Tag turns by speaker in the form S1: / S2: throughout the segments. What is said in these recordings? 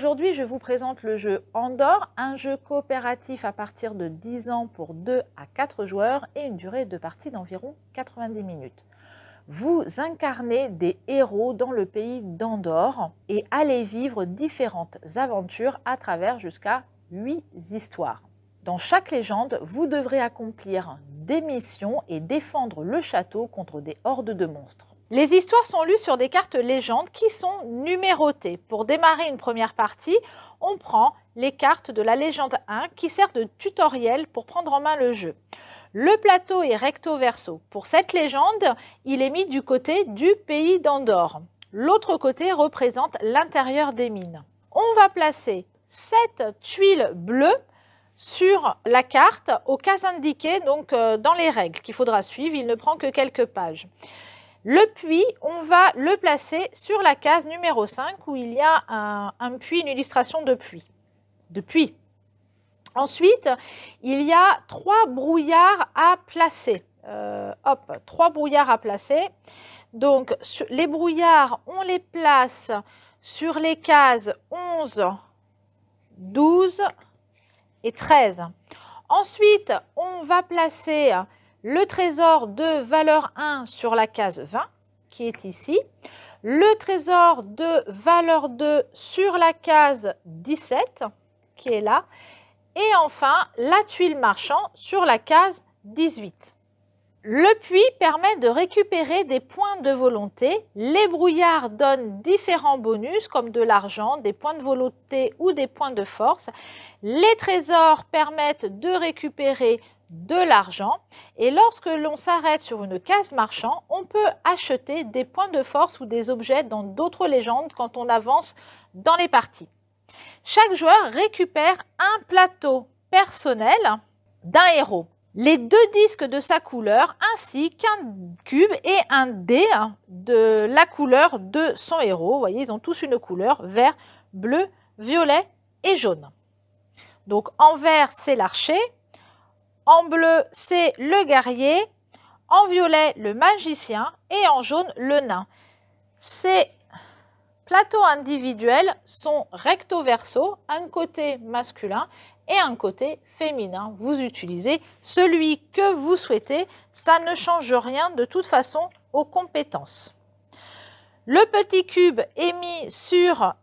S1: Aujourd'hui, je vous présente le jeu Andorre, un jeu coopératif à partir de 10 ans pour 2 à 4 joueurs et une durée de partie d'environ 90 minutes. Vous incarnez des héros dans le pays d'Andorre et allez vivre différentes aventures à travers jusqu'à 8 histoires. Dans chaque légende, vous devrez accomplir des missions et défendre le château contre des hordes de monstres. Les histoires sont lues sur des cartes légendes qui sont numérotées. Pour démarrer une première partie, on prend les cartes de la légende 1 qui sert de tutoriel pour prendre en main le jeu. Le plateau est recto verso. Pour cette légende, il est mis du côté du pays d'Andorre. L'autre côté représente l'intérieur des mines. On va placer cette tuiles bleues sur la carte au cas indiqué, donc euh, dans les règles qu'il faudra suivre. Il ne prend que quelques pages. Le puits, on va le placer sur la case numéro 5 où il y a un, puits, une illustration de puits. De puits. Ensuite, il y a trois brouillards à placer. Euh, hop, trois brouillards à placer. Donc, les brouillards, on les place sur les cases 11, 12 et 13. Ensuite, on va placer le trésor de valeur 1 sur la case 20, qui est ici, le trésor de valeur 2 sur la case 17, qui est là, et enfin la tuile marchand sur la case 18. Le puits permet de récupérer des points de volonté. Les brouillards donnent différents bonus comme de l'argent, des points de volonté ou des points de force. Les trésors permettent de récupérer de l'argent. Et lorsque l'on s'arrête sur une case marchand, on peut acheter des points de force ou des objets dans d'autres légendes quand on avance dans les parties. Chaque joueur récupère un plateau personnel d'un héros, les deux disques de sa couleur ainsi qu'un cube et un dé de la couleur de son héros. Vous voyez, ils ont tous une couleur, vert, bleu, violet et jaune. Donc en vert, c'est l'archer, en bleu, c'est le guerrier. En violet, le magicien. Et en jaune, le nain. Ces plateaux individuels sont recto verso, un côté masculin et un côté féminin. Vous utilisez celui que vous souhaitez, ça ne change rien de toute façon aux compétences. Le petit cube est mis sur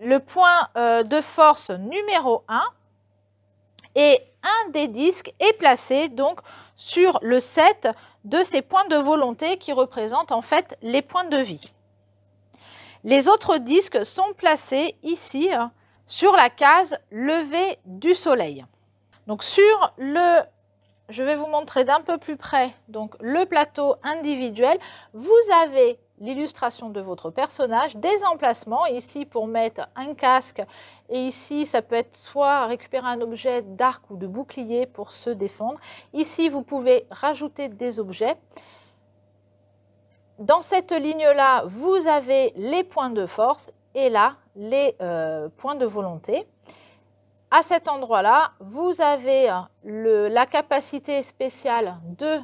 S1: le point euh, de force numéro 1 et un des disques est placé donc sur le set de ces points de volonté qui représentent en fait les points de vie. Les autres disques sont placés ici hein, sur la case levée du soleil. Donc sur le, je vais vous montrer d'un peu plus près, donc le plateau individuel, vous avez l'illustration de votre personnage, des emplacements, ici pour mettre un casque, et ici ça peut être soit récupérer un objet d'arc ou de bouclier pour se défendre. Ici vous pouvez rajouter des objets. Dans cette ligne-là, vous avez les points de force et là, les euh, points de volonté. À cet endroit-là, vous avez la capacité spéciale de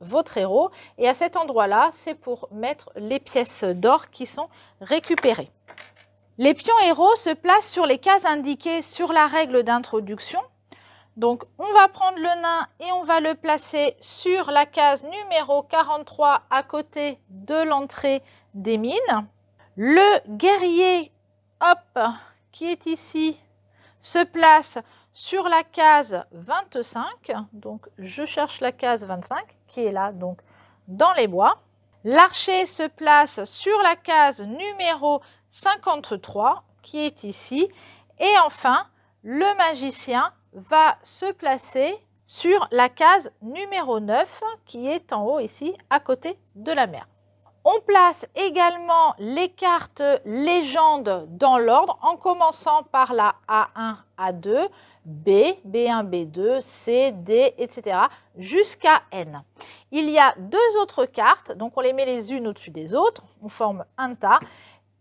S1: votre héros. Et à cet endroit-là, c'est pour mettre les pièces d'or qui sont récupérées. Les pions héros se placent sur les cases indiquées sur la règle d'introduction. Donc, on va prendre le nain et on va le placer sur la case numéro 43 à côté de l'entrée des mines. Le guerrier, hop, qui est ici, se place sur la case 25, donc je cherche la case 25 qui est là, donc dans les bois. L'archer se place sur la case numéro 53 qui est ici. Et enfin, le magicien va se placer sur la case numéro 9 qui est en haut ici à côté de la mer. On place également les cartes légendes dans l'ordre en commençant par la A1, A2, B, B1, B2, C, D, etc. jusqu'à N. Il y a deux autres cartes, donc on les met les unes au-dessus des autres, on forme un tas.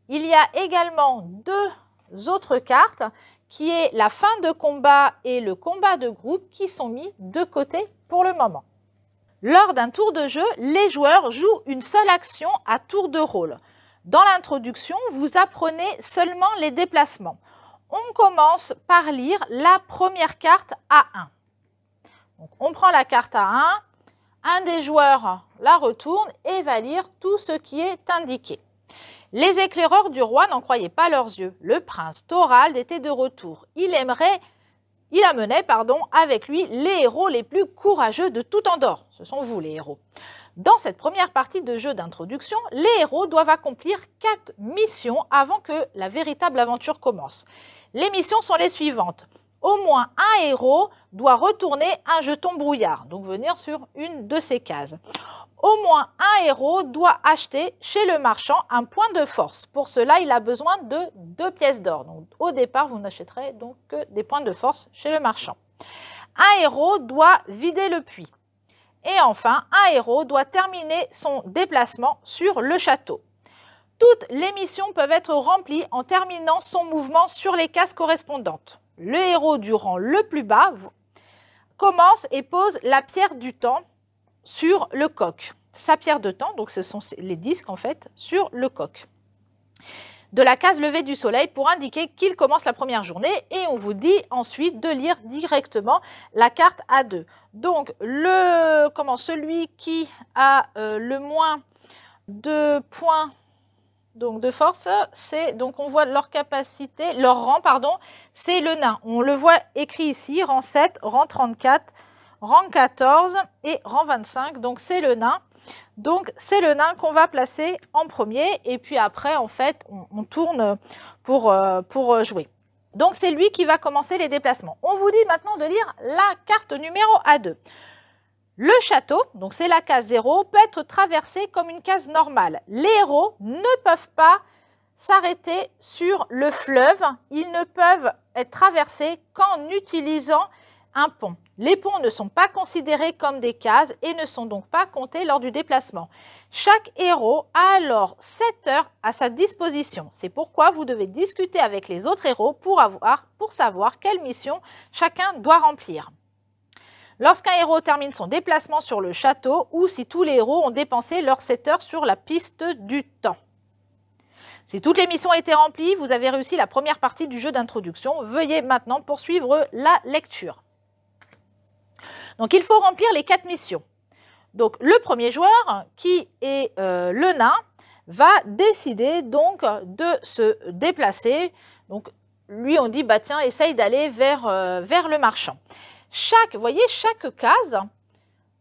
S1: Il y a également deux autres cartes qui est la fin de combat et le combat de groupe qui sont mis de côté pour le moment. Lors d'un tour de jeu, les joueurs jouent une seule action à tour de rôle. Dans l'introduction, vous apprenez seulement les déplacements. On commence par lire la première carte A1. on prend la carte A1, un des joueurs la retourne et va lire tout ce qui est indiqué. Les éclaireurs du roi n'en croyaient pas leurs yeux. Le prince Thorald était de retour. Il aimerait, il amenait, pardon, avec lui les héros les plus courageux de tout Andorre. Ce sont vous les héros. Dans cette première partie de jeu d'introduction, les héros doivent accomplir quatre missions avant que la véritable aventure commence. Les missions sont les suivantes. Au moins un héros doit retourner un jeton brouillard, donc venir sur une de ces cases. Au moins un héros doit acheter chez le marchand un point de force. Pour cela, il a besoin de deux pièces d'or. Donc au départ, vous n'achèterez donc que des points de force chez le marchand. Un héros doit vider le puits. Et enfin, un héros doit terminer son déplacement sur le château. Toutes les missions peuvent être remplies en terminant son mouvement sur les cases correspondantes. Le héros du rang le plus bas commence et pose la pierre du temps sur le coq. Sa pierre de temps, donc ce sont les disques en fait, sur le coq. De la case levée du soleil pour indiquer qu'il commence la première journée et on vous dit ensuite de lire directement la carte A2. Donc le, comment, celui qui a euh, le moins de points donc de force, c'est donc on voit leur capacité, leur rang pardon, c'est le nain. On le voit écrit ici, rang 7, rang 34, rang 14 et rang 25. Donc c'est le nain. Donc c'est le nain qu'on va placer en premier et puis après en fait on, tourne pour, euh, pour euh, jouer. Donc c'est lui qui va commencer les déplacements. On vous dit maintenant de lire la carte numéro A2. Le château, donc c'est la case 0, peut être traversé comme une case normale. Les héros ne peuvent pas s'arrêter sur le fleuve. Ils ne peuvent être traversés qu'en utilisant un pont. Les ponts ne sont pas considérés comme des cases et ne sont donc pas comptés lors du déplacement. Chaque héros a alors 7 heures à sa disposition. C'est pourquoi vous devez discuter avec les autres héros pour, avoir, pour savoir quelle mission chacun doit remplir. Lorsqu'un héros termine son déplacement sur le château ou si tous les héros ont dépensé leurs 7 heures sur la piste du temps. Si toutes les missions ont été remplies, vous avez réussi la première partie du jeu d'introduction. Veuillez maintenant poursuivre la lecture. Donc il faut remplir les quatre missions. Donc le premier joueur, qui est euh, le nain, va décider donc de se déplacer. Donc lui on dit bah tiens essaye d'aller vers, euh, vers le marchand. Chaque, voyez, chaque case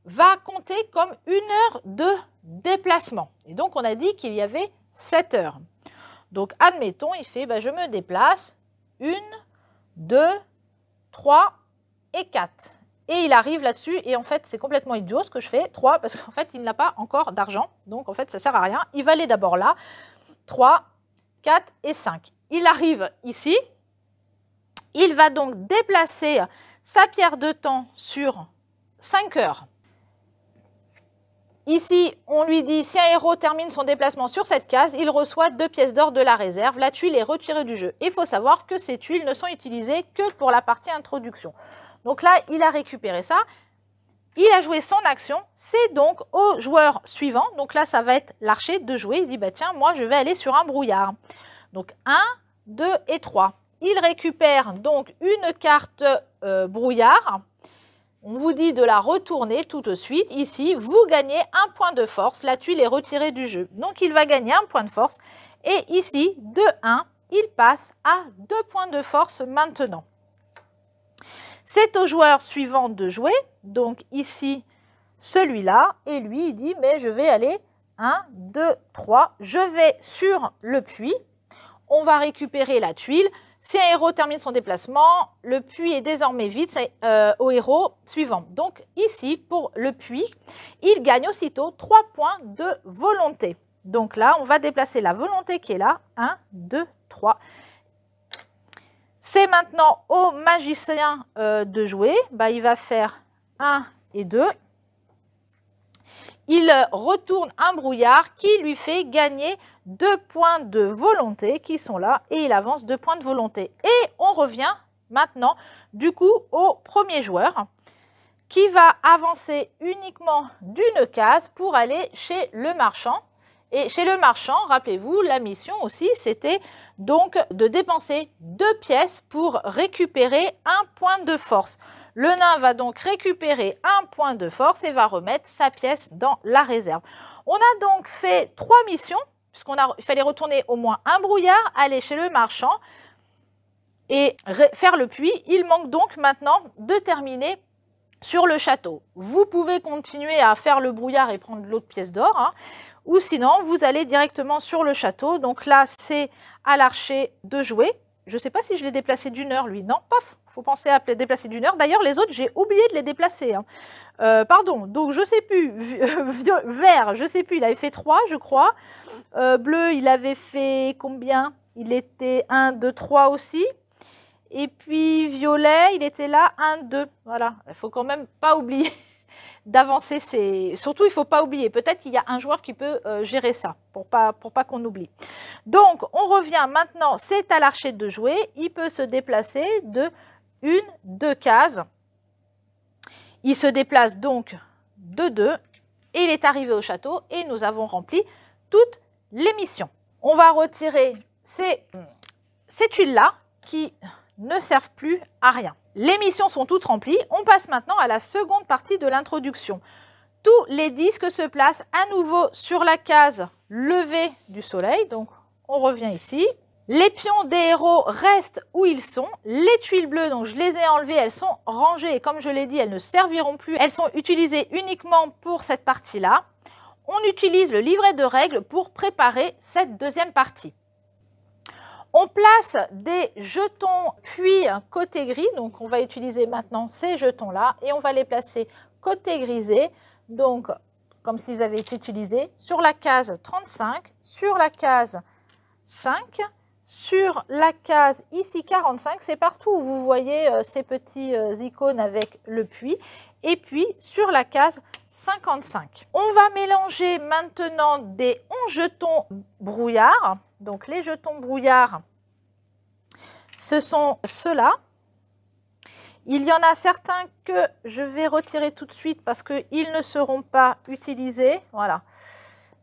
S1: va compter comme une heure de déplacement. Et donc, on a dit qu'il y avait 7 heures. Donc, admettons, il fait, ben, je me déplace une, deux, trois et quatre. Et il arrive là-dessus, et en fait, c'est complètement idiot ce que je fais, 3, parce qu'en fait, il n'a pas encore d'argent, donc en fait, ça sert à rien. Il va aller d'abord là, 3, 4 et 5. Il arrive ici, il va donc déplacer sa pierre de temps sur 5 heures. Ici, on lui dit si un héros termine son déplacement sur cette case, il reçoit deux pièces d'or de la réserve. La tuile est retirée du jeu. Il faut savoir que ces tuiles ne sont utilisées que pour la partie introduction. Donc là, il a récupéré ça. Il a joué son action. C'est donc au joueur suivant. Donc là, ça va être l'archer de jouer. Il dit bah tiens, moi je vais aller sur un brouillard. Donc 1, 2 et 3 il récupère donc une carte euh, brouillard. On vous dit de la retourner tout de suite. Ici, vous gagnez un point de force. La tuile est retirée du jeu. Donc, il va gagner un point de force. Et ici, de 1, il passe à 2 points de force maintenant. C'est au joueur suivant de jouer. Donc, ici, celui-là. Et lui, il dit, mais je vais aller 1, 2, 3. Je vais sur le puits. On va récupérer la tuile. Si un héros termine son déplacement, le puits est désormais vide c'est euh, au héros suivant. Donc ici, pour le puits, il gagne aussitôt 3 points de volonté. Donc là, on va déplacer la volonté qui est là. 1, 2, 3. C'est maintenant au magicien euh, de jouer. Bah, il va faire 1 et 2 il retourne un brouillard qui lui fait gagner deux points de volonté qui sont là et il avance deux points de volonté. Et on revient maintenant du coup au premier joueur qui va avancer uniquement d'une case pour aller chez le marchand. Et chez le marchand, rappelez-vous, la mission aussi, c'était donc de dépenser deux pièces pour récupérer un point de force. Le nain va donc récupérer un point de force et va remettre sa pièce dans la réserve. On a donc fait trois missions, puisqu'on a, fallait retourner au moins un brouillard, aller chez le marchand et faire le puits. Il manque donc maintenant de terminer sur le château. Vous pouvez continuer à faire le brouillard et prendre l'autre pièce d'or, hein, ou sinon vous allez directement sur le château. Donc là, c'est à l'archer de jouer. Je ne sais pas si je l'ai déplacé d'une heure, lui. Non, paf, faut penser à les déplacer d'une heure. D'ailleurs, les autres, j'ai oublié de les déplacer. Hein. Euh, pardon, donc je sais plus, vert, je sais plus, il avait fait 3, je crois. Euh, bleu, il avait fait combien Il était 1, 2, 3 aussi. Et puis violet, il était là, 1, 2. Voilà, il faut quand même pas oublier d'avancer. C'est Surtout, il ne faut pas oublier. Peut-être qu'il y a un joueur qui peut euh, gérer ça, pour pas, pour pas qu'on oublie. Donc, on revient maintenant. C'est à l'archet de jouer. Il peut se déplacer de une, deux cases. Il se déplace donc de deux et il est arrivé au château et nous avons rempli toutes les missions. On va retirer ces, ces tuiles-là qui ne servent plus à rien. Les missions sont toutes remplies. On passe maintenant à la seconde partie de l'introduction. Tous les disques se placent à nouveau sur la case levée du soleil. Donc, on revient ici. Les pions des héros restent où ils sont. Les tuiles bleues, donc je les ai enlevées, elles sont rangées. Et comme je l'ai dit, elles ne serviront plus. Elles sont utilisées uniquement pour cette partie-là. On utilise le livret de règles pour préparer cette deuxième partie. On place des jetons puis côté gris. Donc on va utiliser maintenant ces jetons-là et on va les placer côté grisé. Donc comme s'ils avaient été utilisés sur la case 35, sur la case 5 sur la case ici 45, c'est partout où vous voyez euh, ces petits euh, icônes avec le puits, et puis sur la case 55. On va mélanger maintenant des 11 jetons brouillard. Donc les jetons brouillard, ce sont ceux-là. Il y en a certains que je vais retirer tout de suite parce qu'ils ne seront pas utilisés. Voilà.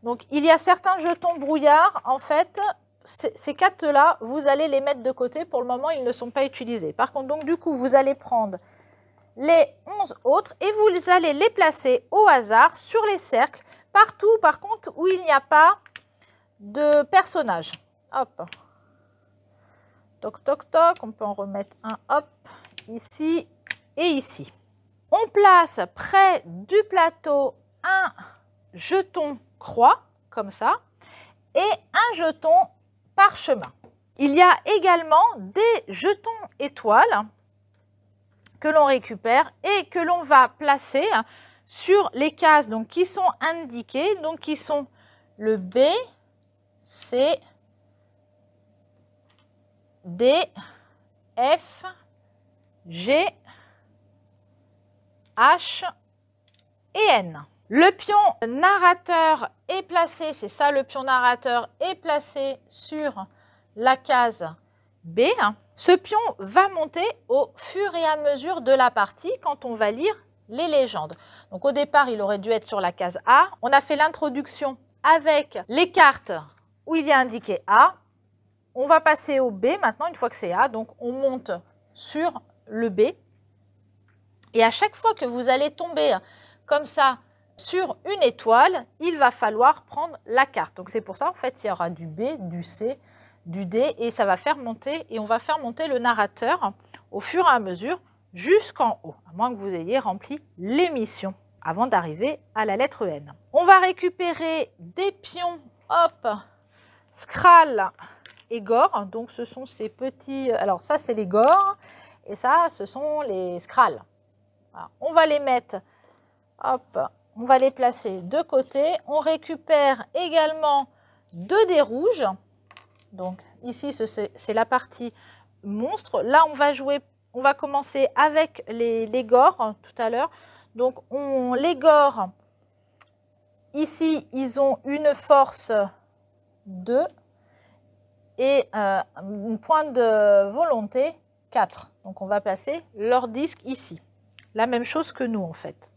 S1: Donc il y a certains jetons brouillard, en fait, ces quatre-là, vous allez les mettre de côté. Pour le moment, ils ne sont pas utilisés. Par contre, donc du coup, vous allez prendre les 11 autres et vous allez les placer au hasard sur les cercles, partout par contre où il n'y a pas de personnage. Hop. Toc, toc, toc. On peut en remettre un, hop, ici et ici. On place près du plateau un jeton croix, comme ça, et un jeton chemin. Il y a également des jetons étoiles que l'on récupère et que l'on va placer sur les cases donc, qui sont indiquées, donc qui sont le B, C, D, F, G, H et N. Le pion narrateur est placé, c'est ça le pion narrateur, est placé sur la case B. Ce pion va monter au fur et à mesure de la partie quand on va lire les légendes. Donc au départ, il aurait dû être sur la case A. On a fait l'introduction avec les cartes où il y a indiqué A. On va passer au B maintenant, une fois que c'est A, donc on monte sur le B. Et à chaque fois que vous allez tomber comme ça sur une étoile, il va falloir prendre la carte. Donc c'est pour ça, en fait, il y aura du B, du C, du D, et ça va faire monter, et on va faire monter le narrateur au fur et à mesure jusqu'en haut, à moins que vous ayez rempli l'émission avant d'arriver à la lettre N. On va récupérer des pions, hop, Skrall et Gore. Donc ce sont ces petits, alors ça c'est les Gore, et ça ce sont les Skrall. on va les mettre, hop, on va les placer de côté. On récupère également deux dés rouges. Donc ici, c'est la partie monstre. Là, on va jouer, on va commencer avec les, gores hein, tout à l'heure. Donc on, les gores, ici, ils ont une force 2 et euh, une pointe de volonté 4. Donc on va placer leur disque ici. La même chose que nous en fait.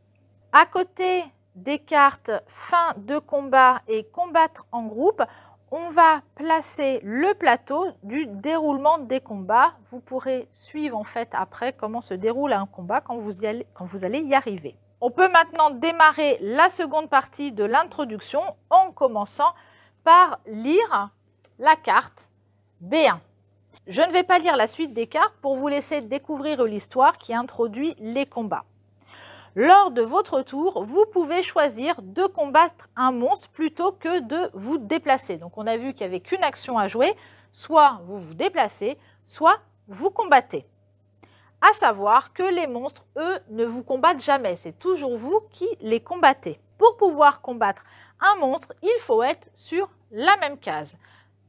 S1: À côté des cartes fin de combat et combattre en groupe, on va placer le plateau du déroulement des combats. Vous pourrez suivre en fait après comment se déroule un combat quand vous, allez, quand vous allez y arriver. On peut maintenant démarrer la seconde partie de l'introduction en commençant par lire la carte B1. Je ne vais pas lire la suite des cartes pour vous laisser découvrir l'histoire qui introduit les combats. Lors de votre tour, vous pouvez choisir de combattre un monstre plutôt que de vous déplacer. Donc on a vu qu'il n'y avait qu'une action à jouer, soit vous vous déplacez, soit vous combattez. À savoir que les monstres, eux, ne vous combattent jamais, c'est toujours vous qui les combattez. Pour pouvoir combattre un monstre, il faut être sur la même case.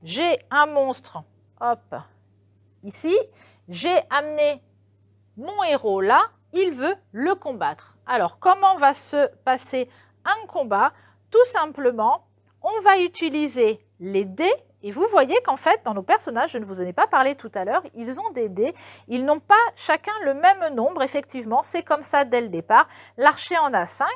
S1: J'ai un monstre, hop, ici, j'ai amené mon héros là, il veut le combattre. Alors, comment va se passer un combat Tout simplement, on va utiliser les dés. Et vous voyez qu'en fait, dans nos personnages, je ne vous en ai pas parlé tout à l'heure, ils ont des dés. Ils n'ont pas chacun le même nombre, effectivement. C'est comme ça dès le départ. L'archer en a 5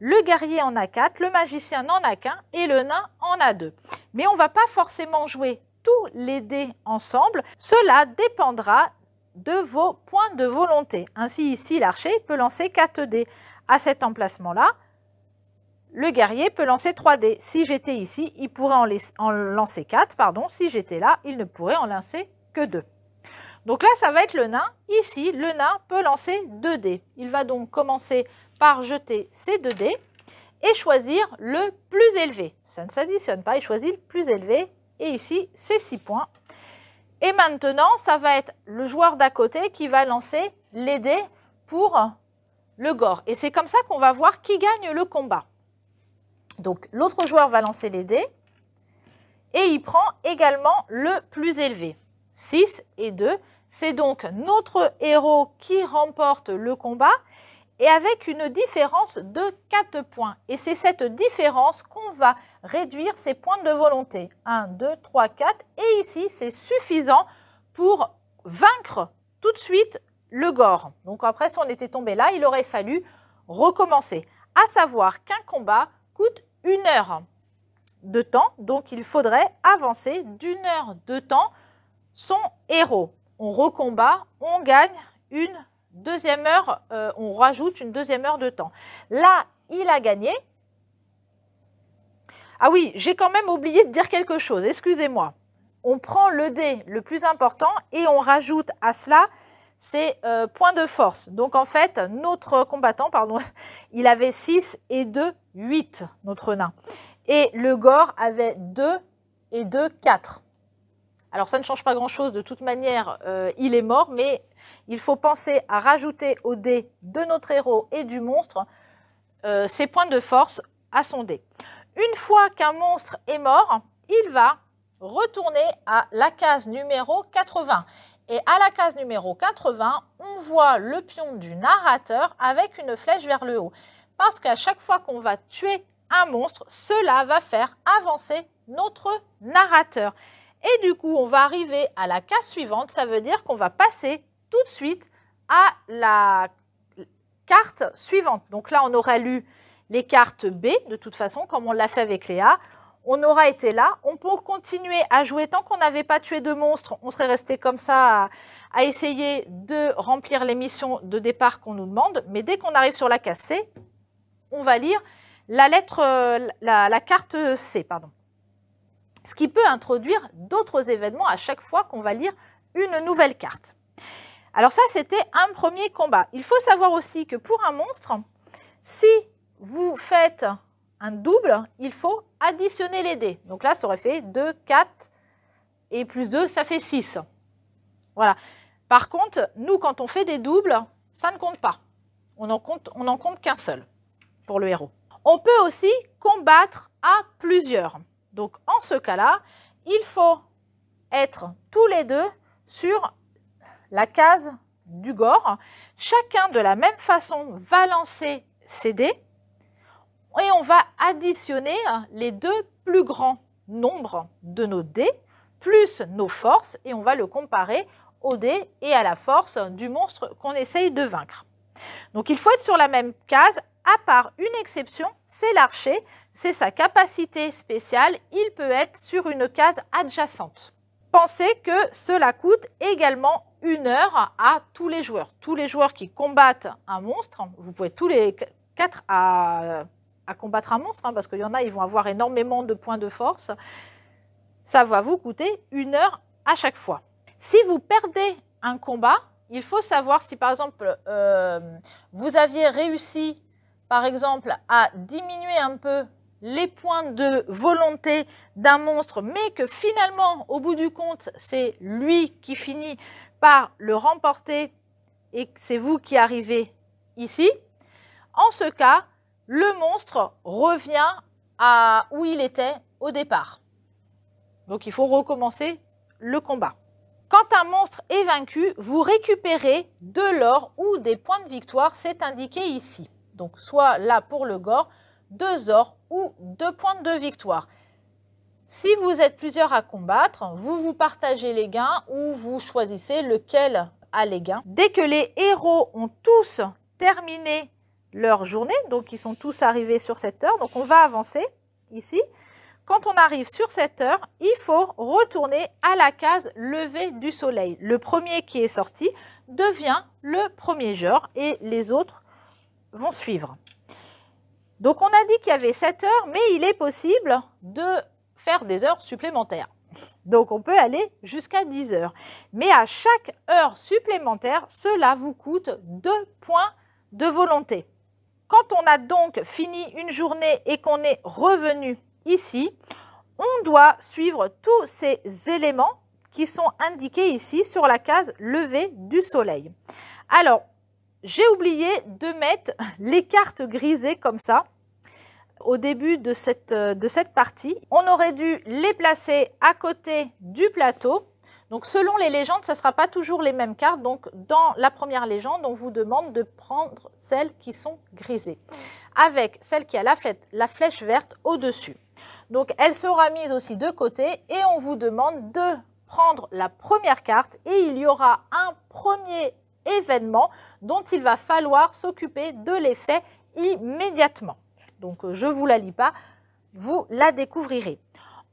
S1: le guerrier en a 4, le magicien n'en a qu'un et le nain en a deux. Mais on ne va pas forcément jouer tous les dés ensemble, cela dépendra de vos points de volonté. Ainsi, ici, l'archer peut lancer 4 dés. À cet emplacement-là, le guerrier peut lancer 3 dés. Si j'étais ici, il pourrait en, lancer 4. Pardon. Si j'étais là, il ne pourrait en lancer que 2. Donc là, ça va être le nain. Ici, le nain peut lancer 2 dés. Il va donc commencer par jeter ses 2 dés et choisir le plus élevé. Ça ne s'additionne pas, il choisit le plus élevé. Et ici, c'est 6 points. Et maintenant, ça va être le joueur d'à côté qui va lancer les dés pour le gore. Et c'est comme ça qu'on va voir qui gagne le combat. Donc l'autre joueur va lancer les dés et il prend également le plus élevé. 6 et 2, c'est donc notre héros qui remporte le combat et avec une différence de 4 points. Et c'est cette différence qu'on va réduire ses points de volonté. 1, 2, 3, 4. Et ici, c'est suffisant pour vaincre tout de suite le gore. Donc après, si on était tombé là, il aurait fallu recommencer. À savoir qu'un combat coûte une heure de temps, donc il faudrait avancer d'une heure de temps son héros. On recombat, on gagne une deuxième heure, euh, on rajoute une deuxième heure de temps. Là, il a gagné. Ah oui, j'ai quand même oublié de dire quelque chose, excusez-moi. On prend le dé le plus important et on rajoute à cela ses euh, points de force. Donc en fait, notre combattant, pardon, il avait 6 et 2, 8, notre nain. Et le gore avait 2 et 2, 4. Alors ça ne change pas grand-chose, de toute manière, euh, il est mort, mais il faut penser à rajouter au dé de notre héros et du monstre euh, ses points de force à son dé. Une fois qu'un monstre est mort, il va retourner à la case numéro 80. Et à la case numéro 80, on voit le pion du narrateur avec une flèche vers le haut. Parce qu'à chaque fois qu'on va tuer un monstre, cela va faire avancer notre narrateur. Et du coup, on va arriver à la case suivante. Ça veut dire qu'on va passer tout de suite à la carte suivante. Donc là, on aura lu les cartes B, de toute façon, comme on l'a fait avec Léa. On aura été là. On peut continuer à jouer. Tant qu'on n'avait pas tué de monstres, on serait resté comme ça à, essayer de remplir les missions de départ qu'on nous demande. Mais dès qu'on arrive sur la case C, on va lire la, lettre, euh, la carte C. Pardon ce qui peut introduire d'autres événements à chaque fois qu'on va lire une nouvelle carte. Alors ça, c'était un premier combat. Il faut savoir aussi que pour un monstre, si vous faites un double, il faut additionner les dés. Donc là, ça aurait fait 2, 4 et plus 2, ça fait 6. Voilà. Par contre, nous, quand on fait des doubles, ça ne compte pas. On n'en compte, on en compte qu'un seul pour le héros. On peut aussi combattre à plusieurs. Donc en ce cas-là, il faut être tous les deux sur la case du gore. Chacun de la même façon va lancer ses dés et on va additionner les deux plus grands nombres de nos dés plus nos forces et on va le comparer au dé et à la force du monstre qu'on essaye de vaincre. Donc il faut être sur la même case, à part une exception, c'est l'archer. C'est sa capacité spéciale, il peut être sur une case adjacente. Pensez que cela coûte également une heure à tous les joueurs. Tous les joueurs qui combattent un monstre, vous pouvez tous les quatre à, combattre un monstre, hein, parce qu'il y en a, ils vont avoir énormément de points de force. Ça va vous coûter une heure à chaque fois. Si vous perdez un combat, il faut savoir si, par exemple, euh, vous aviez réussi, par exemple, à diminuer un peu les points de volonté d'un monstre, mais que finalement, au bout du compte, c'est lui qui finit par le remporter et c'est vous qui arrivez ici. En ce cas, le monstre revient à où il était au départ. Donc il faut recommencer le combat. Quand un monstre est vaincu, vous récupérez de l'or ou des points de victoire, c'est indiqué ici. Donc soit là pour le gore, deux ors ou deux points de victoire. Si vous êtes plusieurs à combattre, vous vous partagez les gains ou vous choisissez lequel a les gains. Dès que les héros ont tous terminé leur journée, donc ils sont tous arrivés sur cette heure, donc on va avancer ici quand on arrive sur cette heure, il faut retourner à la case lever du soleil. Le premier qui est sorti devient le premier genre et les autres vont suivre. Donc on a dit qu'il y avait 7 heures, mais il est possible de faire des heures supplémentaires. Donc on peut aller jusqu'à 10 heures. Mais à chaque heure supplémentaire, cela vous coûte 2 points de volonté. Quand on a donc fini une journée et qu'on est revenu ici, on doit suivre tous ces éléments qui sont indiqués ici sur la case levée du soleil. Alors, j'ai oublié de mettre les cartes grisées comme ça au début de cette, de cette partie. On aurait dû les placer à côté du plateau. Donc selon les légendes, ça ne sera pas toujours les mêmes cartes. Donc dans la première légende, on vous demande de prendre celles qui sont grisées avec celle qui a la la flèche verte au-dessus. Donc elle sera mise aussi de côté et on vous demande de prendre la première carte et il y aura un premier événement dont il va falloir s'occuper de l'effet immédiatement. Donc euh, je ne vous la lis pas, vous la découvrirez.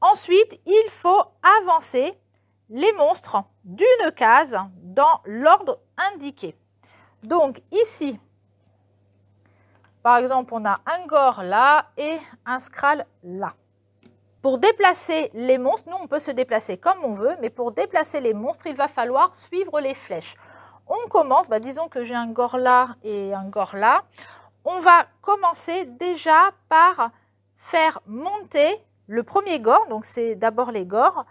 S1: Ensuite, il faut avancer les monstres d'une case dans l'ordre indiqué. Donc ici, par exemple, on a un gore là et un scral là. Pour déplacer les monstres, nous on peut se déplacer comme on veut, mais pour déplacer les monstres, il va falloir suivre les flèches. On commence, bah, disons que j'ai un gore là et un gore là. On va commencer déjà par faire monter le premier gore, donc c'est d'abord les gores,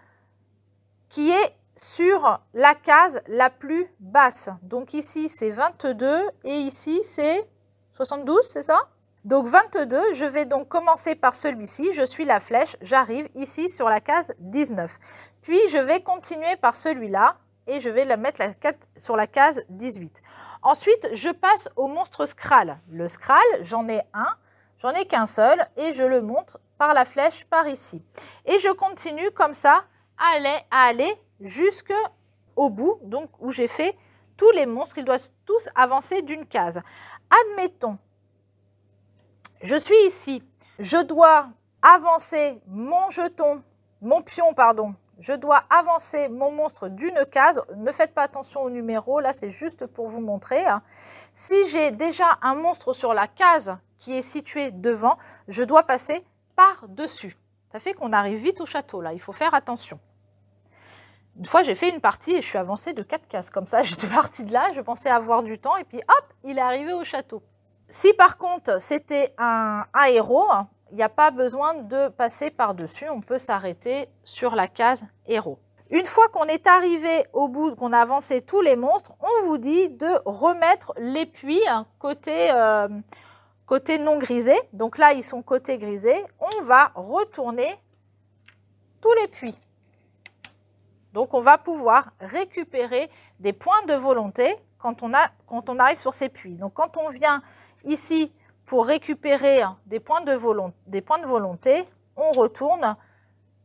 S1: qui est sur la case la plus basse. Donc ici c'est 22 et ici c'est 72, c'est ça donc 22, je vais donc commencer par celui-ci, je suis la flèche, j'arrive ici sur la case 19. Puis je vais continuer par celui-là et je vais la mettre sur la case 18. Ensuite, je passe au monstre Scral. Le Scral, j'en ai un, j'en ai qu'un seul et je le monte par la flèche par ici. Et je continue comme ça à aller, à aller jusqu'au bout, donc où j'ai fait tous les monstres, ils doivent tous avancer d'une case. Admettons je suis ici. Je dois avancer mon jeton, mon pion, pardon. Je dois avancer mon monstre d'une case. Ne faites pas attention au numéro, là c'est juste pour vous montrer. Hein. Si j'ai déjà un monstre sur la case qui est située devant, je dois passer par-dessus. Ça fait qu'on arrive vite au château, là, il faut faire attention. Une fois, j'ai fait une partie et je suis avancée de quatre cases. Comme ça, j'étais partie de là, je pensais avoir du temps, et puis hop, il est arrivé au château. Si par contre c'était un aéro, il n'y a pas besoin de passer par-dessus, on peut s'arrêter sur la case héros. Une fois qu'on est arrivé au bout, qu'on a avancé tous les monstres, on vous dit de remettre les puits côté, euh, côté non grisé. Donc là, ils sont côté grisé. On va retourner tous les puits. Donc on va pouvoir récupérer des points de volonté quand on, quand on arrive sur ces puits. Donc quand on vient Ici, pour récupérer des points de volonté, on retourne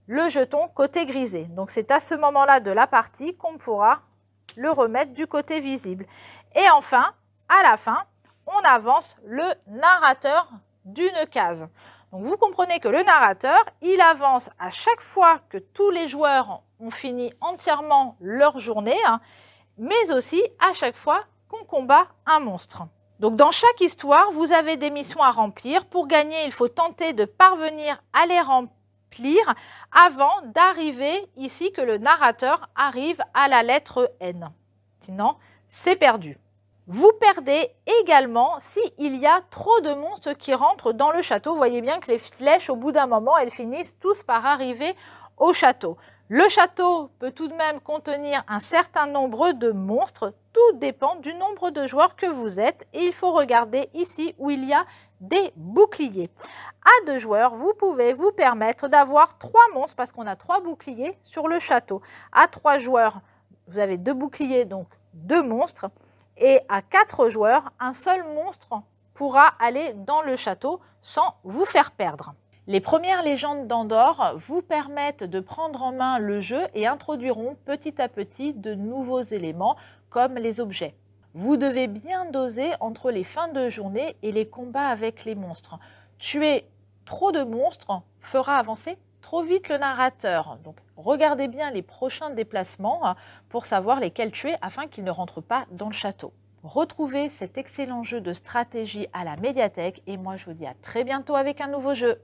S1: le jeton côté grisé. Donc c'est à ce moment-là de la partie qu'on pourra le remettre du côté visible. Et enfin, à la fin, on avance le narrateur d'une case. Donc vous comprenez que le narrateur, il avance à chaque fois que tous les joueurs ont fini entièrement leur journée, hein, mais aussi à chaque fois qu'on combat un monstre. Donc dans chaque histoire, vous avez des missions à remplir. Pour gagner, il faut tenter de parvenir à les remplir avant d'arriver ici que le narrateur arrive à la lettre N. Sinon, c'est perdu. Vous perdez également s'il y a trop de monstres qui rentrent dans le château. Vous voyez bien que les flèches, au bout d'un moment, elles finissent tous par arriver au château. Le château peut tout de même contenir un certain nombre de monstres, tout dépend du nombre de joueurs que vous êtes et il faut regarder ici où il y a des boucliers. À deux joueurs, vous pouvez vous permettre d'avoir trois monstres parce qu'on a trois boucliers sur le château. À trois joueurs, vous avez deux boucliers, donc deux monstres. Et à quatre joueurs, un seul monstre pourra aller dans le château sans vous faire perdre. Les premières légendes d'Andorre vous permettent de prendre en main le jeu et introduiront petit à petit de nouveaux éléments comme les objets. Vous devez bien doser entre les fins de journée et les combats avec les monstres. Tuer trop de monstres fera avancer trop vite le narrateur. Donc regardez bien les prochains déplacements hein, pour savoir lesquels tuer afin qu'ils ne rentrent pas dans le château. Retrouvez cet excellent jeu de stratégie à la médiathèque et moi je vous dis à très bientôt avec un nouveau jeu.